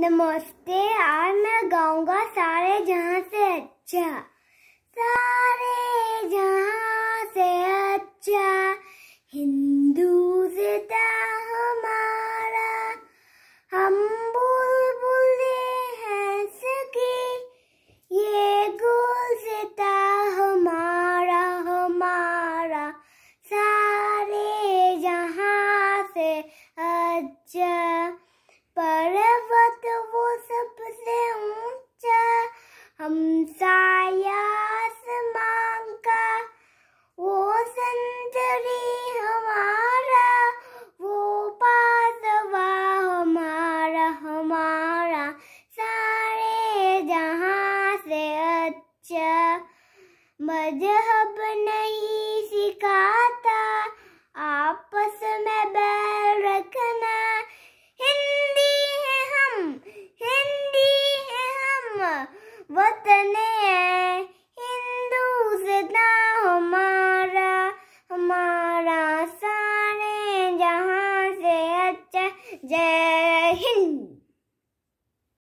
नमस्ते आज मैं गाऊंगा सारे जहां से अच्छा सारे जहां से अच्छा हिंदी पर्वत वो सबसे ऊंचा हम सायास मांग का वो संतरी हमारा वो पासवा हमारा हमारा सारे जहाँ से अच्छा मजहब नहीं वतन है हिंदू सदा हमारा हमारा सारे जहाँ से अच्छा जय हिंद